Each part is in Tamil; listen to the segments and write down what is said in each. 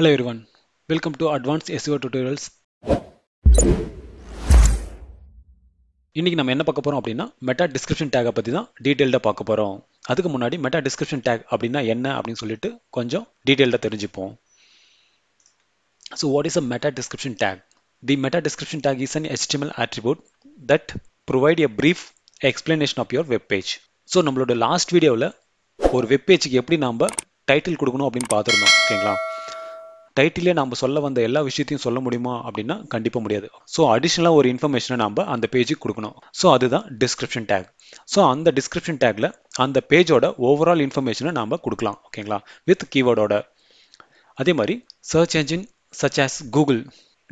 Hello everyone, welcome to Advanced SEO Tutorials. இன்றைக்கி நம்ம என்ன பார்க்க போகிறோம் அப்படின்னா மெட்டா டிஸ்கிரிப்ஷன் டேக்கை பற்றி தான் டீட்டெயில்டாக பார்க்க போகிறோம் அதுக்கு முன்னாடி மெட்டா டிஸ்கிரிப்ஷன் டேக் அப்படின்னா என்ன அப்படின்னு சொல்லிட்டு கொஞ்சம் டீட்டெயில்டாக தெரிஞ்சுப்போம் so what is a meta description tag the meta description tag is an HTML attribute that provide a brief explanation of your webpage so நம்மளோட லாஸ்ட் வீடியோவில் ஒரு வெப்பேஜுக்கு எப்படி நம்ம டைட்டில் கொடுக்கணும் அப்படின்னு பார்த்துருந்தோம் ஓகேங்களா டைட்டிலே நம்ம சொல்ல வந்த எல்லா விஷயத்தையும் சொல்ல முடியுமா அப்படின்னா கண்டிப்பாக முடியாது ஸோ அடிஷ்னலாக ஒரு இன்ஃபர்மேஷனை நம்ம அந்த பேஜுக்கு கொடுக்கணும் ஸோ அதுதான் டிஸ்கிரிப்ஷன் டேக் ஸோ அந்த டிஸ்கிரிப்ஷன் டேக்கில் அந்த பேஜோட ஓவரால் இன்ஃபர்மேஷனை நாம் கொடுக்கலாம் ஓகேங்களா வித் கீவேர்டோட அதே மாதிரி search engine such as Google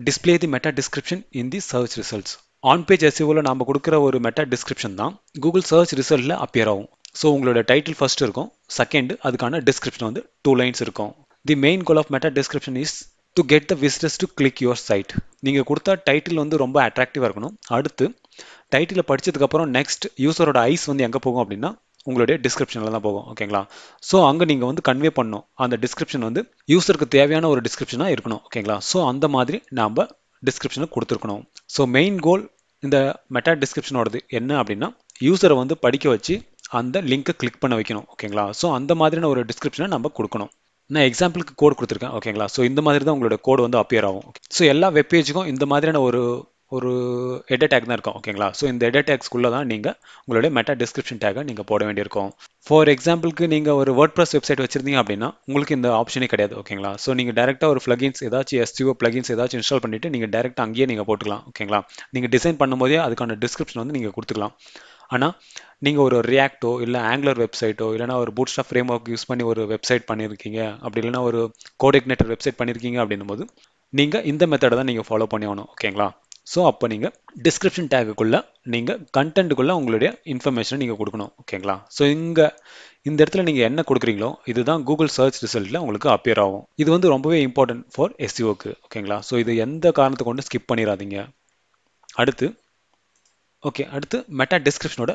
display the meta description in the search results on page எஸ்இஓவில் நம்ம கொடுக்குற ஒரு மெட்டா டிஸ்கிரிப்ஷன் தான் கூகுள் சர்ச் ரிசல்ட்டில் அப்பியர் ஆகும் ஸோ உங்களோட டைட்டில் ஃபஸ்ட் இருக்கும் செகண்ட் அதுக்கான டிஸ்கிரிப்ஷன் வந்து டூ லைன்ஸ் இருக்கும் the main goal of meta description is to get the visitors to click your site நீங்கள் கொடுத்தா டைட்டில் வந்து ரொம்ப அட்ராக்டிவாக இருக்கணும் அடுத்து டைட்டிலை படித்ததுக்கப்புறம் நெக்ஸ்ட் யூசரோட ஐஸ் வந்து எங்கே போகும் அப்படின்னா உங்களுடைய டிஸ்கிரிப்ஷனில் தான் போகும் ஓகேங்களா ஸோ அங்கே நீங்கள் வந்து கன்வே பண்ணணும் அந்த டிஸ்கிரிப்ஷன் வந்து யூசருக்கு தேவையான ஒரு டிஸ்கிரிப்ஷனாக இருக்கணும் ஓகேங்களா ஸோ அந்த மாதிரி நாம் டிஸ்கிரிப்ஷனை கொடுத்துருக்கணும் ஸோ மெயின் கோல் இந்த மெட்டா டிஸ்கிரிப்ஷனோடது என்ன அப்படின்னா யூசரை வந்து படிக்க வச்சு அந்த லிங்க்கை கிளிக் பண்ண வைக்கணும் ஓகேங்களா ஸோ அந்த மாதிரியான ஒரு டிஸ்கிரிப்ஷனை நம்ம கொடுக்கணும் நான் எக்ஸாம்பிளுக்கு கோட் கொடுத்துருக்கேன் ஓகேங்களா ஸோ இந்த மாதிரி தான் உங்களோட கோடு வந்து அப்பியர் ஆகும் ஸோ எல்லா வெப்பேஜுக்கும் இந்த மாதிரியான ஒரு ஒரு எடர் டேக் தான் இருக்கும் ஓகேங்களா ஸோ இந்த எடர் டேக்ஸ்க்குள்ளே தான் நீங்கள் உங்களுடைய மெட்டா டிஸ்கிரிப்ஷன் டேக்கை நீங்கள் போட வேண்டியிருக்கும் ஃபார் எக்ஸாம்பிளுக்கு நீங்கள் ஒரு வேர்ட் ப்ரெஸ் வெப்சைட் வச்சிருந்தீங்க அப்படின்னா உங்களுக்கு இந்த ஆப்ஷனே கிடையாது ஓகேங்களா ஸோ நீங்கள் டேரெக்டாக ஒரு பிளகின்ஸ் ஏதாச்சும் எஸ்டிஓ பிளகின்ஸ் ஏதாச்சும் இன்ஸ்டால் பண்ணிவிட்டு நீங்கள் டேரெக்டாக அங்கேயே நீங்கள் போட்டுக்கலாம் ஓகேங்களா நீங்கள் டிசைன் பண்ணும்போதே அதுக்கான டிஸ்கிரிப்ஷன் வந்து நீங்கள் கொடுத்துக்கலாம் ஆனால் நீங்கள் ஒரு ரியாக்டோ இல்லை ஆங்குலர் வெப்சைட்டோ இல்லைனா ஒரு Bootstrap framework use பண்ணி ஒரு வெப்சைட் பண்ணியிருக்கீங்க அப்படி இல்லைனா ஒரு கோடிக்னேட்டர் வெப்சைட் பண்ணியிருக்கீங்க அப்படின்னும் போது நீங்கள் இந்த மெத்தடை தான் நீங்கள் ஃபாலோ பண்ணி ஆகணும் ஓகேங்களா ஸோ அப்போ நீங்கள் டிஸ்கிரிப்ஷன் டேக்குக்குள்ளே நீங்கள் கண்டென்ட்டுக்குள்ளே உங்களுடைய இன்ஃபர்மேஷனை நீங்கள் கொடுக்கணும் ஓகேங்களா ஸோ இங்கே இந்த இடத்துல நீங்கள் என்ன கொடுக்குறீங்களோ இதுதான் கூகுள் சர்ச் ரிசல்ட்டில் உங்களுக்கு அப்பியர் ஆகும் இது வந்து ரொம்பவே இம்பார்ட்டன்ட் ஃபார் எஸ்சிஓக்கு ஓகேங்களா ஸோ இது எந்த காரணத்தை கொண்டு ஸ்கிப் பண்ணிடாதீங்க அடுத்து ஓகே அடுத்து மெட்டா டிஸ்கிரிப்ஷனோட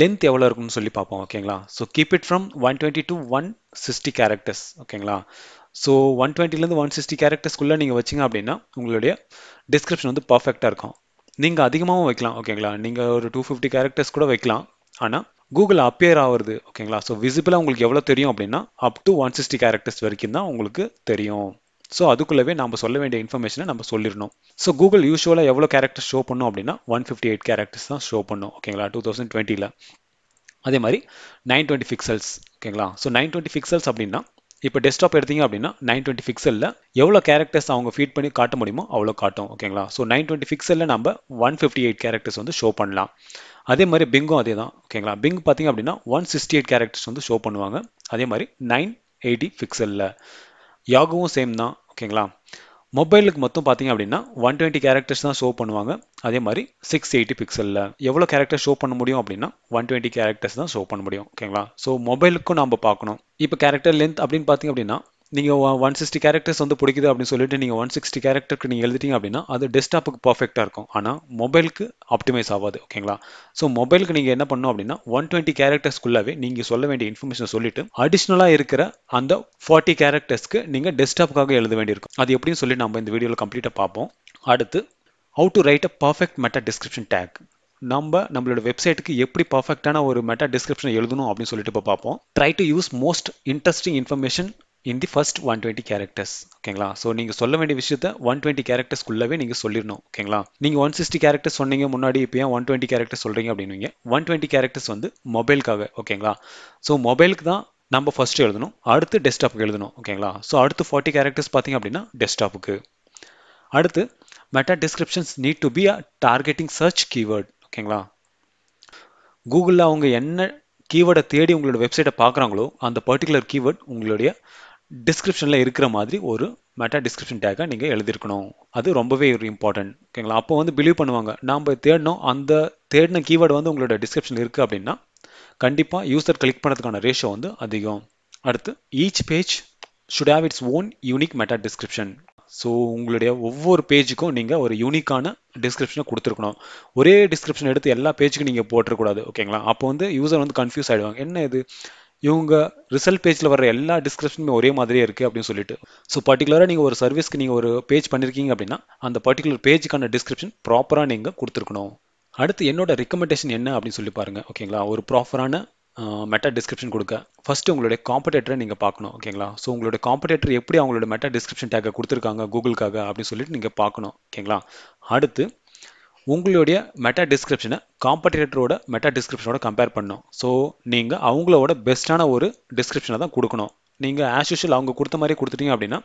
லென்த் எவ்வளோ இருக்குன்னு சொல்லி பார்ப்போம் ஓகேங்களா so keep it from one twenty to one sixty characters ஓகேங்களா ஸோ ஒன் டுவெண்ட்டிலேருந்து ஒன் சிக்ஸ்டி கேரக்டர்ஸ்க்குள்ளே நீங்கள் வச்சிங்க அப்படின்னா உங்களுடைய டிஸ்கிரிப்ஷன் வந்து பர்ஃபெக்டாக இருக்கும் நீங்கள் அதிகமாகவும் வைக்கலாம் ஓகேங்களா நீங்கள் ஒரு டூ ஃபிஃப்டி கேரக்டர்ஸ் கூட வைக்கலாம் ஆனால் கூகுள் அப்பியர் ஆகுறது ஓகேங்களா ஸோ விசிபிளாக உங்களுக்கு எவ்வளோ தெரியும் அப்படின்னா up to one sixty characters வரைக்கும் தான் உங்களுக்கு தெரியும் ஸோ அதுக்குள்ளவே நம்ம சொல்ல வேண்டிய இன்ஃபர்மேஷனை நம்ம சொல்லிடணும் ஸோ கூகுள் யூஸ்வலாக எவ்வளோ கேரக்டர் ஷோ பண்ணும் அப்படின்னா ஒன் ஃபிஃப்டி எயிட் கேரக்டர்ஸ் தான் ஷோ பண்ணும் ஓகேங்களா டூ தௌசண்ட் டுவெண்ட்டியில் அதே மாதிரி நைன் டுவெண்ட்டி பிக்சல்ஸ் ஓகேங்களா ஸோ நைன் டுவெண்ட்டி பிக்சல்ஸ் அப்படின்னா இப்போ டெஸ்க்டாப் எடுத்தீங்க அப்படின்னா நைன் டுவெண்ட்டி பிக்சலில் எவ்வளோ கேரக்டர்ஸ் அவங்க ஃபீட் பண்ணி காட்ட முடியுமோ அவ்வளோ காட்டும் ஓகேங்களா ஸோ நைன் டுவெண்ட்டி பிக்சலில் நம்ம ஒன் ஃபிஃப்டி எயிட் கேரக்டர்ஸ் வந்து ஷோ பண்ணலாம் அதே மாதிரி பிங்கும் அதே தான் ஓகேங்களா பிங் பார்த்தீங்க அப்படின்னா ஒன் சிக்ஸ்டி எயிட் கேரக்டர்ஸ் வந்து ஷோ பண்ணுவாங்க அதே மாதிரி நைன் எயிட்டி பிக்சலில் யாகுவும் சேம் தான் ஓகேங்களா மொபைலுக்கு மொத்தம் பார்த்தீங்க அப்படின்னா ஒன் டுவெண்ட்டி கேரக்டர்ஸ் தான் ஷோ பண்ணுவாங்க அதே மாதிரி சிக்ஸ் எயிட்டி பிக்சலில் எவ்வளோ கேரக்டர் ஷோ பண்ண முடியும் அப்படின்னா ஒன் டுவெண்ட்டி கேரக்டர்ஸ் தான் ஷோ பண்ண முடியும் ஓகேங்களா ஸோ மொபைலுக்கும் நம்ம பார்க்கணும் இப்போ கேரக்டர் லென்த் அப்படின்னு பார்த்தீங்க அப்படின்னா நீங்கள் ஒன் சிக்ஸ்டி கேரக்டர்ஸ் வந்து பிடிக்குது அப்படின்னு சொல்லிட்டு நீங்கள் ஒன் சிக்ஸ்டி கேரக்டருக்கு நீங்கள் எழுதிட்டீங்க அப்படின்னா அது டெஸ்க்டாப்புக்கு பர்ஃபெக்டாக இருக்கும் ஆனால் மொபைலுக்கு ஆப்டிமைஸ் ஆகாது ஓகேங்களா ஸோ மொபைலுக்கு நீங்கள் என்ன பண்ணணும் அப்படின்னா ஒன் டுவெண்ட்டி கேரக்டர்ஸ்க்குள்ளவே நீங்கள் சொல்ல வேண்டிய இன்ஃபர்மேஷன் சொல்லிட்டு அடிஷ்னலாக இருக்கிற அந்த ஃபார்ட்டி கேரக்டர்ஸ்க்கு நீங்கள் டெஸ்க்டாப்புக்காக எழுத வேண்டியிருக்கும் அது எப்படின்னு சொல்லி நம்ம இந்த வீடியோவில் கம்ப்ளீட்டாக பார்ப்போம் அடுத்து how to write a perfect meta description tag நம்ம நம்மளோட வெப்சைட்டுக்கு எப்படி பர்ஃபெக்டான ஒரு மெட்டா டிஸ்கிரிப்ஷன் எழுதணும் அப்படின்னு சொல்லிட்டு இப்போ பார்ப்போம் try to use most interesting information in the first one twenty characters ஓகேங்களா ஸோ நீங்கள் சொல்ல வேண்டிய விஷயத்த ஒன் டுவெண்ட்டி கேரக்டர்ஸ்க்குள்ளவே நீங்கள் சொல்லிடணும் ஓகேங்களா நீங்கள் ஒன் சிக்ஸ்டி கேரக்டர்ஸ் சொன்னீங்க முன்னாடி இப்போ ஏன் ஒன் டுவெண்ட்டி கேரக்டர் சொல்கிறீங்க அப்படின்னுவீங்க ஒன் டுவெண்ட்டி கேரக்டர்ஸ் வந்து மொபைலுக்காக ஓகேங்களா ஸோ மொபைலுக்கு தான் நம்ம ஃபஸ்ட்டு எழுதணும் அடுத்து டெஸ்க்டாப்புக்கு எழுதணும் ஓகேங்களா ஸோ அடுத்து ஃபார்ட்டி கேரக்டர்ஸ் பார்த்தீங்க அப்படின்னா டெஸ்க்டாப்புக்கு அடுத்து meta descriptions need to be a targeting search keyword ஓகேங்களா கூகுளில் அவங்க என்ன கீவேர்டை தேடி உங்களோட வெப்சைட்டை பார்க்குறாங்களோ அந்த பர்டிகுலர் கீவேர்ட் உங்களுடைய டிஸ்கிரிப்ஷனில் இருக்கிற மாதிரி ஒரு மெட்டா டிஸ்கிரிப்ஷன் டேக்கை நீங்கள் எழுதியிருக்கணும் அது ரொம்பவே ஒரு இம்பார்ட்டன்ட் ஓகேங்களா அப்போ வந்து பிலீவ் பண்ணுவாங்க நாம் தேடணும் அந்த தேடின கீவேர்டு வந்து உங்களோட டிஸ்கிரிப்ஷன் இருக்குது அப்படின்னா கண்டிப்பாக யூஸர் கிளிக் பண்ணுறதுக்கான ரேஷியோ வந்து அதிகம் அடுத்து each page should have its own unique meta description so உங்களுடைய ஒவ்வொரு பேஜுக்கும் நீங்கள் ஒரு யூனிக்கான டிஸ்கிரிப்ஷனை கொடுத்துருக்கணும் ஒரே டிஸ்கிரிப்ஷன் எடுத்து எல்லா பேஜுக்கும் நீங்கள் போட்டுறக்கூடாது ஓகேங்களா அப்போ வந்து யூசர் வந்து கன்ஃபியூஸ் ஆகிடுவாங்க என்ன இது இவங்க ரிசல்ட் பேஜில் வர எல்லா டிஸ்கிரிப்ஷனுமே ஒரே மாதிரியே இருக்குது அப்படின்னு சொல்லிட்டு ஸோ பர்டிகுலராக நீங்கள் ஒரு சர்வீஸ்க்கு நீங்கள் ஒரு பேஜ் பண்ணியிருக்கீங்க அப்படின்னா அந்த பர்டிகுலர் பேஜுக்கான டிஸ்கிரிப்ஷன் ப்ராப்பராக நீங்கள் கொடுத்துருக்கணும் அடுத்து என்னோட ரெக்கமெண்டேஷன் என்ன அப்படின்னு சொல்லி பாருங்கள் ஓகேங்களா ஒரு ப்ராப்பரான மெட்டா டிஸ்கிரிப்ஷன் கொடுக்க ஃபஸ்ட்டு உங்களுடைய காம்படேட்டரை நீங்கள் பார்க்கணும் ஓகேங்களா ஸோ உங்களுடைய காம்படேட்டர் எப்படி அவங்களோட மெட்டா டிஸ்கிரிப்ஷன் டேக்கை கொடுத்துருக்காங்க கூகுளுக்காக அப்படின்னு சொல்லிட்டு நீங்கள் பார்க்கணும் ஓகேங்களா அடுத்து உங்களுடைய மெட்டா டிஸ்கிரிப்ஷனை காம்படிட்டரோட மெட்டா டிஸ்கிரிப்ஷனோட கம்பேர் பண்ணணும் ஸோ நீங்கள் அவங்களோட பெஸ்ட்டான ஒரு டிஸ்கிரிப்ஷனை தான் கொடுக்கணும் நீங்கள் ஆஸ் யூஷுவல் அவங்க கொடுத்த மாதிரி கொடுத்துட்டீங்க அப்படின்னா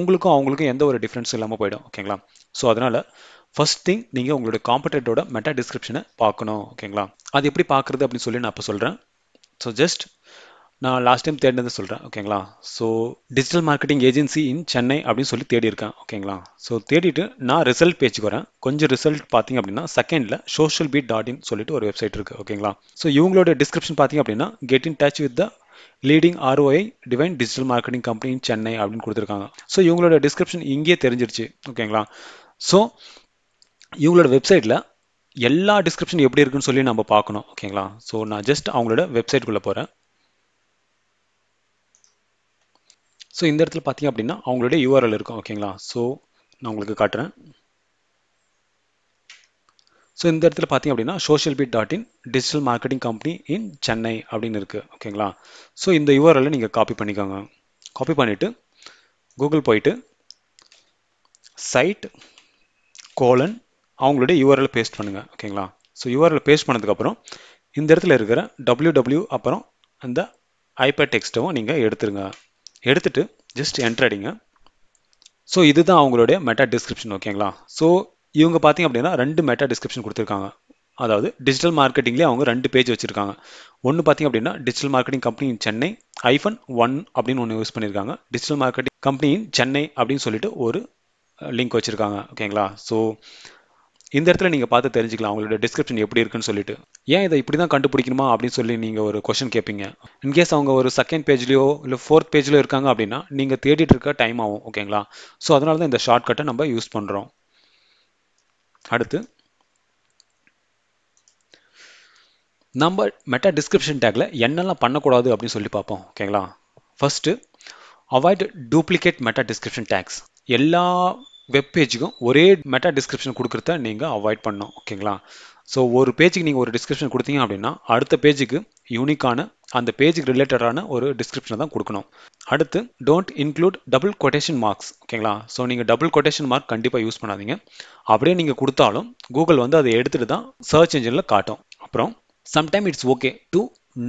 உங்களுக்கும் அவங்களுக்கும் எந்த ஒரு டிஃப்ரென்ஸ் இல்லாமல் போயிடும் ஓகேங்களா ஸோ அதனால் ஃபர்ஸ்ட் திங் நீங்கள் உங்களோட காம்படேட்டரோட மெட்டா டிஸ்கிரிப்ஷனை பார்க்கணும் ஓகேங்களா அது எப்படி பார்க்குறது அப்படின்னு சொல்லி நான் அப்போ சொல்கிறேன் ஸோ ஜஸ்ட் நான் லாஸ்ட் டைம் தேடினதை சொல்கிறேன் ஓகேங்களா so digital marketing agency in Chennai அப்படின்னு சொல்லி தேடி இருக்கேன் ஓகேங்களா ஸோ தேடிட்டு நான் ரிசல்ட் பேச்சுக்கு வரேன் கொஞ்சம் ரிசல்ட் பார்த்திங்க அப்படின்னா செகண்டில் சோஷியல் பீட் டாட் இன் சொல்லிட்டு ஒரு வெப்சைட் இருக்குது ஓகேங்களா ஸோ இவங்களோட டிஸ்கிரிப்ஷன் பார்த்திங்க அப்படின்னா get in touch with the leading ROI divine digital marketing company in Chennai அப்படின்னு கொடுத்துருக்காங்க ஸோ இவங்களோட டிஸ்கிரிப்ஷன் இங்கேயே தெரிஞ்சிருச்சு ஓகேங்களா ஸோ இவங்களோட வெப்சைட்டில் எல்லா டிஸ்கிரிப்ஷன் எப்படி இருக்குன்னு சொல்லி நம்ம பார்க்கணும் ஓகேங்களா ஸோ நான் ஜஸ்ட் அவங்களோட வெப்சைட்டுக்குள்ளே போகிறேன் ஸோ இந்த இடத்துல பார்த்தீங்க அப்படின்னா அவங்களுடைய யூஆர்எல் இருக்கும் ஓகேங்களா ஸோ நான் உங்களுக்கு காட்டுறேன் ஸோ இந்த இடத்துல பார்த்தீங்க அப்படின்னா social beat dot in digital marketing company in Chennai அப்படின்னு இருக்குது ஓகேங்களா ஸோ இந்த யூஆர்எல் நீங்கள் காப்பி பண்ணிக்கோங்க காப்பி பண்ணிவிட்டு கூகுள் போயிட்டு சைட் கோலன் அவங்களுடைய யூஆர்எல் பேஸ்ட் பண்ணுங்கள் ஓகேங்களா ஸோ யூஆர்எல் பேஸ்ட் பண்ணதுக்கப்புறம் இந்த இடத்துல இருக்கிற டபிள்யூ டபிள்யூ அப்புறம் அந்த ஐபேட் டெக்ஸ்ட்டும் நீங்கள் எடுத்துருங்க எடுத்துட்டு ஜஸ்ட் என்டர் அடிங்க ஸோ இதுதான் அவங்களுடைய மெட்டா டிஸ்கிரிப்ஷன் ஓகேங்களா ஸோ இவங்க பார்த்தீங்க அப்படின்னா ரெண்டு மெட்டா டிஸ்கிரிப்ஷன் கொடுத்துருக்காங்க அதாவது டிஜிட்டல் மார்க்கெட்டிங்லேயே அவங்க ரெண்டு பேஜ் வச்சுருக்காங்க ஒன்று பார்த்தீங்க அப்படின்னா digital marketing company in Chennai hyphen one அப்படின்னு ஒன்று யூஸ் பண்ணியிருக்காங்க digital marketing company in Chennai அப்படின்னு சொல்லிட்டு ஒரு லிங்க் வச்சுருக்காங்க ஓகேங்களா ஸோ இந்த இடத்துல நீங்கள் பார்த்து தெரிஞ்சுக்கலாம் அவங்களோட டிஸ்கிரிப்ஷன் எப்படி இருக்குன்னு சொல்லிட்டு ஏன் இதை இப்படி தான் கண்டுபிடிக்கணுமா அப்படின்னு சொல்லி நீங்கள் ஒரு கொஷின் கேட்பீங்க இன்கேஸ் அவங்க ஒரு செகண்ட் பேஜ்லையோ இல்லை ஃபோர்த் பேஜ்லையோ இருக்காங்க அப்படின்னா நீங்கள் தேடிட்டு இருக்க டைம் ஆகும் ஓகேங்களா ஸோ அதனால தான் இந்த ஷார்ட்கட்டை நம்ம யூஸ் பண்ணுறோம் அடுத்து நம்ம மெட்டா டிஸ்கிரிப்ஷன் டேக்கில் என்னெல்லாம் பண்ணக்கூடாது அப்படின்னு சொல்லி பார்ப்போம் ஓகேங்களா first avoid duplicate meta description tags எல்லா வெப் பேஜுக்கும் ஒரே மெட்டா டிஸ்கிரிப்ஷன் கொடுக்குறத நீங்கள் அவாய்ட் பண்ணணும் ஓகேங்களா ஸோ ஒரு பேஜுக்கு நீங்கள் ஒரு டிஸ்கிரிப்ஷன் கொடுத்தீங்க அப்படின்னா அடுத்த பேஜுக்கு யூனிக்கான அந்த பேஜுக்கு ரிலேட்டடான ஒரு டிஸ்கிரிப்ஷனை தான் கொடுக்கணும் அடுத்து don't include double quotation marks ஓகேங்களா ஸோ நீங்கள் டபுள் கொட்டேஷன் மார்க் கண்டிப்பாக யூஸ் பண்ணாதீங்க அப்படியே நீங்கள் கொடுத்தாலும் கூகுள் வந்து அதை எடுத்துகிட்டு தான் சர்ச் இன்ஜினில் காட்டும் அப்புறம் sometime it's okay to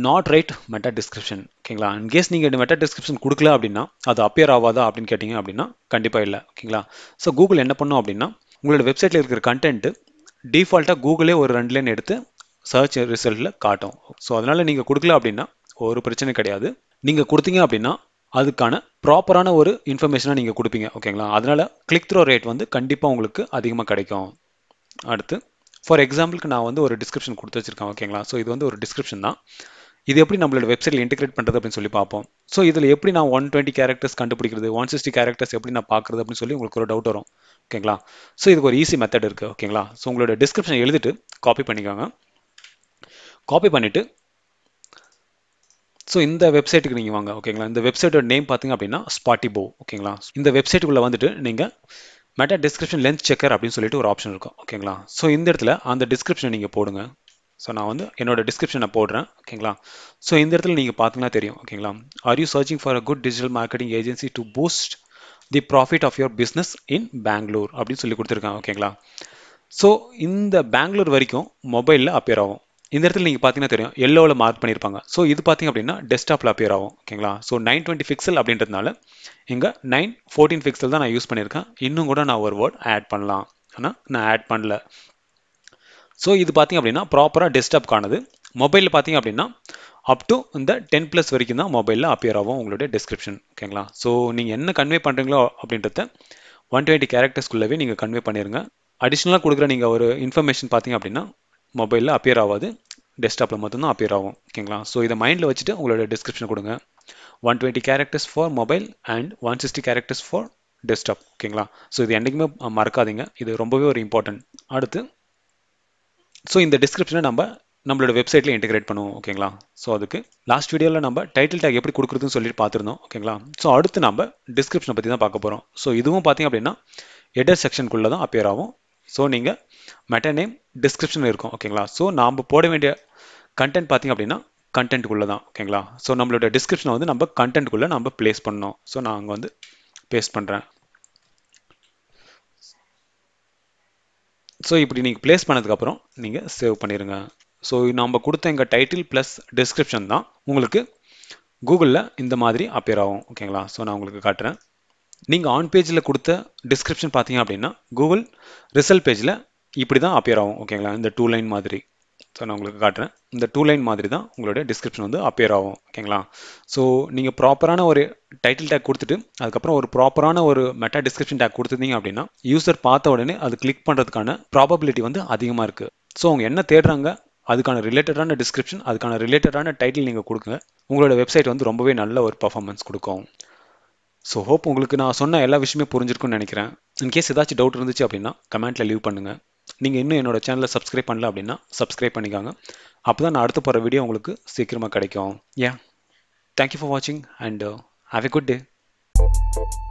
not write meta description ஓகேங்களா இன்கேஸ் நீங்கள் மெட்டா டிஸ்கிரிப்ஷன் கொடுக்கல அப்படின்னா அது அப்பியர் ஆகாதா அப்படின்னு கேட்டிங்க அப்படின்னா கண்டிப்பாக இல்லை ஓகேங்களா ஸோ கூகுள் என்ன பண்ணும் அப்படின்னா உங்களோட வெப்சைட்டில் இருக்கிற கண்டென்ட்டு டிஃபால்ட்டாக கூகுளே ஒரு ரெண்டு லைன் எடுத்து சர்ச் ரிசல்ட்டில் காட்டும் ஸோ அதனால் நீங்கள் கொடுக்கல அப்படின்னா ஒரு பிரச்சனை கிடையாது நீங்கள் கொடுத்தீங்க அப்படின்னா அதுக்கான ப்ராப்பரான ஒரு இன்ஃபர்மேஷனாக நீங்கள் கொடுப்பீங்க ஓகேங்களா அதனால் கிளிக் த்ரோ ரேட் வந்து கண்டிப்பாக உங்களுக்கு அதிகமாக கிடைக்கும் அடுத்து ஃபார் எக்ஸாம்பிளுக்கு நான் வந்து ஒரு டிஸ்கிரிப்ஷன் கொடுத்து வச்சிருக்கேன் ஓகேங்களா ஸோ இது வந்து ஒரு டிஸ்கிரிப்ஷன் தான் இது எப்படி நம்மளோட வெப்சைட்டில் இன்டிகிரேட் பண்ணுறது அப்படின்னு சொல்லி பார்ப்போம் ஸோ இதில் எப்படி நான் ஒன் டுவெண்ட்டி கேரக்டர்ஸ் கண்டுபிடிக்கிறது ஒன் சிக்ஸ்டி கேரக்டர்ஸ் எப்படி நான் பார்க்குறது அப்படின்னு சொல்லி உங்களுக்கு ஒரு டவுட் வரும் ஓகேங்களா ஸோ இதுக்கு ஒரு ஈஸி மெத்தட் இருக்குது ஓகேங்களா ஸோ உங்களோட டிஸ்கிரிப்ஷன் எழுதிட்டு காப்பி பண்ணிக்கோங்க காப்பி பண்ணிவிட்டு ஸோ இந்த வெப்சைட்டுக்கு நீங்கள் வாங்க ஓகேங்களா இந்த வெப்சைட்டோட நேம் பார்த்தீங்க அப்படின்னா ஸ்பாட்டிபோ ஓகேங்களா இந்த வெப்சைட்டுக்குள்ளே வந்துட்டு நீங்கள் மெட்டா டிஸ்கிரிப்ஷன் லென்த் செக்கர் அப்படின்னு சொல்லிட்டு ஒரு ஆப்ஷன் இருக்கும் ஓகேங்களா ஸோ இந்த இடத்துல அந்த டிஸ்கிரிப்ஷனை நீங்கள் போடுங்க ஸோ நான் வந்து என்னோட டிஸ்கிரிப்ஷனை போடுறேன் ஓகேங்களா ஸோ இந்த இடத்துல நீங்கள் பார்த்தீங்கன்னா தெரியும் ஓகேங்களா are you searching for a good digital marketing agency to boost the profit of your business in Bangalore அப்படின்னு சொல்லி கொடுத்துருக்காங்க ஓகேங்களா ஸோ இந்த பெங்களூர் வரைக்கும் மொபைலில் அப்பியர் ஆகும் இந்த இடத்துல நீங்கள் பார்த்தீங்கன்னா தெரியும் எல்லோவில் மார்க் பண்ணியிருப்பாங்க ஸோ இது பார்த்திங்க அப்படின்னா டெஸ்க்டாப்பில் அப்பியர் ஆகும் ஓகேங்களா ஸோ நைன் டுவெண்ட்டி பிக்சல் அப்படின்றதுனால இங்கே நைன் ஃபோர்டீன் பிக்சல் தான் நான் யூஸ் பண்ணியிருக்கேன் இன்னும் கூட நான் ஒரு வேர்ட் ஆட் பண்ணலாம் ஆனால் நான் ஆட் பண்ணல ஸோ இது பார்த்திங்க அப்படின்னா ப்ராப்பராக டெஸ்க்டாப்கானது மொபைலில் பார்த்திங்க அப்படின்னா அப் டு இந்த டென் ப்ளஸ் வரைக்கும் தான் மொபைலில் அப்பியர் ஆகும் உங்களுடைய டிஸ்கிரிப்ஷன் ஓகேங்களா ஸோ நீங்கள் என்ன கன்வே பண்ணுறீங்களோ அப்படின்றத ஒன் டுவெண்ட்டி கேரக்டர்ஸ்குள்ளவே நீங்கள் கன்வே பண்ணிடுங்க அடிஷ்னலாக கொடுக்குற நீங்கள் ஒரு இன்ஃபர்மேஷன் பார்த்தீங்க அப்படின்னா மொபைலில் அப்பியர் ஆகாது டெஸ்க்டாப்பில் மட்டும்தான் அப்பியர் ஆகும் ஓகேங்களா ஸோ இதை மைண்டில் வச்சுட்டு உங்களோட டிஸ்கிரிப்ஷன் கொடுங்க one twenty characters for mobile and one sixty characters for desktop ஓகேங்களா ஸோ இது என்றைக்குமே மறக்காதீங்க இது ரொம்பவே ஒரு இம்பார்ட்டன்ட் அடுத்து ஸோ இந்த டிஸ்கிரிப்ஷனை நம்ம நம்மளோட வெப்சைட்டில் இன்டிகிரேட் பண்ணுவோம் ஓகேங்களா ஸோ அதுக்கு லாஸ்ட் வீடியோவில் நம்ம டைட்டில் டேக் எப்படி கொடுக்குறதுன்னு சொல்லிட்டு பார்த்துருந்தோம் ஓகேங்களா ஸோ அடுத்து நம்ம டிஸ்கிரிப்ஷனை பற்றி தான் பார்க்க போகிறோம் ஸோ இதுவும் பார்த்தீங்க அப்படின்னா எடர் செக்ஷனுக்குள்ளே தான் அப்பியர் ஆகும் ஸோ நீங்கள் மெட்டர் நேம் டிஸ்கிரிப்ஷன் இருக்கும் ஓகேங்களா ஸோ நாம் போட வேண்டிய கண்டென்ட் பார்த்திங்க அப்படின்னா கண்டென்ட்டுக்குள்ளே தான் ஓகேங்களா ஸோ நம்மளோட டிஸ்கிரிப்ஷனை வந்து நம்ம கண்டென்ட்டுக்குள்ளே நம்ம பிளேஸ் பண்ணோம் ஸோ நான் அங்கே வந்து பேஸ்ட் பண்ணுறேன் ஸோ இப்படி நீங்கள் பிளேஸ் பண்ணதுக்கப்புறம் நீங்கள் சேவ் பண்ணிடுங்க ஸோ நம்ம கொடுத்த எங்கள் டைட்டில் ப்ளஸ் டிஸ்கிரிப்ஷன் தான் உங்களுக்கு கூகுளில் இந்த மாதிரி அப்பியர் ஆகும் ஓகேங்களா ஸோ நான் உங்களுக்கு காட்டுறேன் நீங்கள் ஆன் பேஜில் கொடுத்த டிஸ்கிரிப்ஷன் பார்த்தீங்க அப்படின்னா கூகுள் ரிசல்ட் பேஜில் இப்படி தான் அப்பியர் ஆகும் ஓகேங்களா இந்த டூ லைன் மாதிரி ஸோ நான் உங்களுக்கு காட்டுறேன் இந்த டூ லைன் மாதிரி தான் உங்களுடைய டிஸ்கிரிப்ஷன் வந்து அப்பியர் ஆகும் ஓகேங்களா ஸோ நீங்கள் ப்ராப்பரான ஒரு டைட்டில் டேக் கொடுத்துட்டு அதுக்கப்புறம் ஒரு ப்ராப்பரான ஒரு மெட்டா டிஸ்கிரிப்ஷன் டேக் கொடுத்துருந்தீங்க அப்படின்னா யூசர் பார்த்த உடனே அது கிளிக் பண்ணுறதுக்கான ப்ராபபிலிட்டி வந்து அதிகமாக இருக்குது ஸோ அவங்க என்ன தேடுறாங்க அதுக்கான ரிலேட்டடான டிஸ்கிரிப்ஷன் அதுக்கான ரிலேட்டடான டைட்டில் நீங்கள் கொடுங்க உங்களோட வெப்சைட் வந்து ரொம்பவே நல்ல ஒரு பர்ஃபார்மன்ஸ் கொடுக்கும் ஸோ ஹோப் உங்களுக்கு நான் சொன்ன எல்லா விஷயமே புரிஞ்சிருக்கும்னு நினைக்கிறேன் இன்கேஸ் ஏதாச்சும் டவுட் இருந்துச்சு அப்படின்னா கமெண்ட்டில் லீவ் பண்ணுங்கள் நீங்கள் இன்னும் என்னோடய சேனலை சப்ஸ்கிரைப் பண்ணல அப்படின்னா சப்ஸ்கிரைப் பண்ணிக்காங்க அப்போ தான் நான் அடுத்து போகிற வீடியோ உங்களுக்கு சீக்கிரமாக கிடைக்கும் ஏன் தேங்க்யூ ஃபார் வாட்சிங் and have a good day